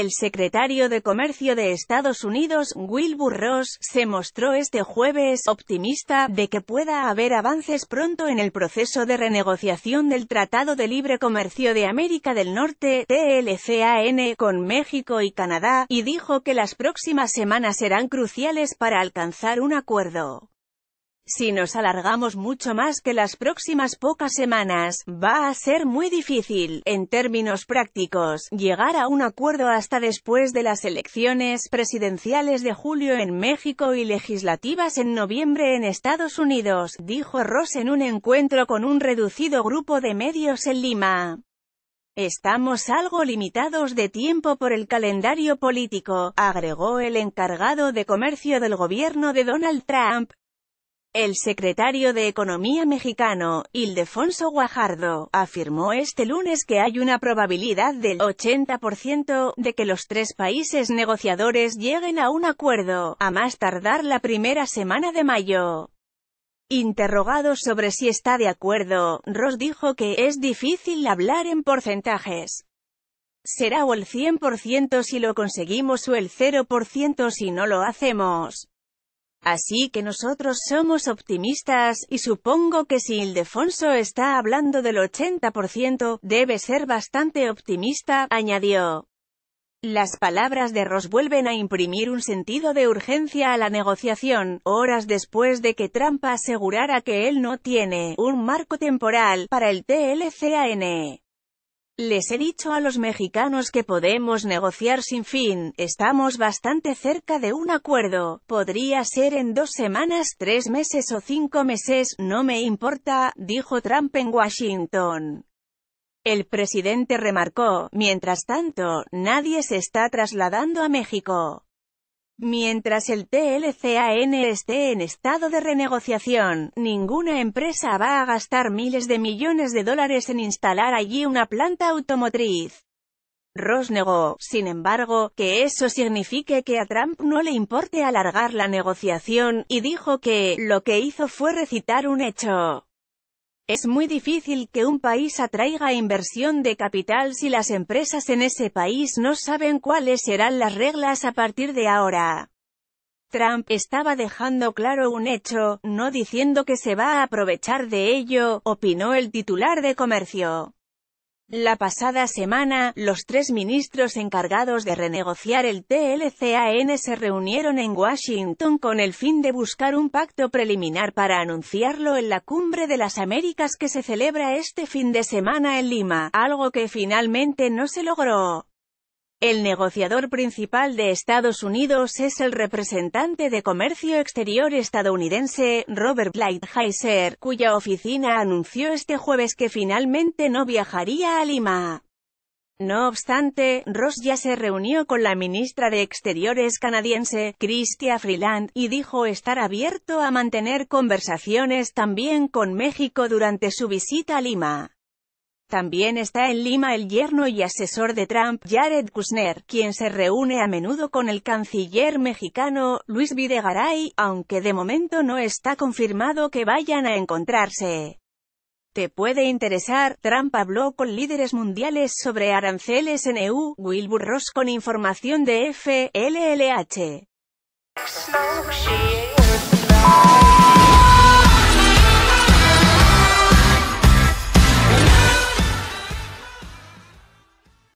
El secretario de Comercio de Estados Unidos, Wilbur Ross, se mostró este jueves optimista de que pueda haber avances pronto en el proceso de renegociación del Tratado de Libre Comercio de América del Norte, TLCAN, con México y Canadá, y dijo que las próximas semanas serán cruciales para alcanzar un acuerdo. Si nos alargamos mucho más que las próximas pocas semanas, va a ser muy difícil, en términos prácticos, llegar a un acuerdo hasta después de las elecciones presidenciales de julio en México y legislativas en noviembre en Estados Unidos, dijo Ross en un encuentro con un reducido grupo de medios en Lima. Estamos algo limitados de tiempo por el calendario político, agregó el encargado de comercio del gobierno de Donald Trump, el secretario de Economía mexicano, Ildefonso Guajardo, afirmó este lunes que hay una probabilidad del 80% de que los tres países negociadores lleguen a un acuerdo, a más tardar la primera semana de mayo. Interrogado sobre si está de acuerdo, Ross dijo que es difícil hablar en porcentajes. Será o el 100% si lo conseguimos o el 0% si no lo hacemos. Así que nosotros somos optimistas, y supongo que si Ildefonso está hablando del 80%, debe ser bastante optimista, añadió. Las palabras de Ross vuelven a imprimir un sentido de urgencia a la negociación, horas después de que Trump asegurara que él no tiene un marco temporal para el TLCAN. Les he dicho a los mexicanos que podemos negociar sin fin, estamos bastante cerca de un acuerdo, podría ser en dos semanas, tres meses o cinco meses, no me importa, dijo Trump en Washington. El presidente remarcó, mientras tanto, nadie se está trasladando a México. Mientras el TLCAN esté en estado de renegociación, ninguna empresa va a gastar miles de millones de dólares en instalar allí una planta automotriz. Ross negó, sin embargo, que eso signifique que a Trump no le importe alargar la negociación, y dijo que, lo que hizo fue recitar un hecho. Es muy difícil que un país atraiga inversión de capital si las empresas en ese país no saben cuáles serán las reglas a partir de ahora. Trump estaba dejando claro un hecho, no diciendo que se va a aprovechar de ello, opinó el titular de comercio. La pasada semana, los tres ministros encargados de renegociar el TLCAN se reunieron en Washington con el fin de buscar un pacto preliminar para anunciarlo en la Cumbre de las Américas que se celebra este fin de semana en Lima, algo que finalmente no se logró. El negociador principal de Estados Unidos es el representante de comercio exterior estadounidense, Robert Lighthizer, cuya oficina anunció este jueves que finalmente no viajaría a Lima. No obstante, Ross ya se reunió con la ministra de Exteriores canadiense, Chrystia Freeland, y dijo estar abierto a mantener conversaciones también con México durante su visita a Lima. También está en Lima el yerno y asesor de Trump, Jared Kushner, quien se reúne a menudo con el canciller mexicano, Luis Videgaray, aunque de momento no está confirmado que vayan a encontrarse. Te puede interesar, Trump habló con líderes mundiales sobre aranceles en EU, Wilbur Ross con información de FLLH.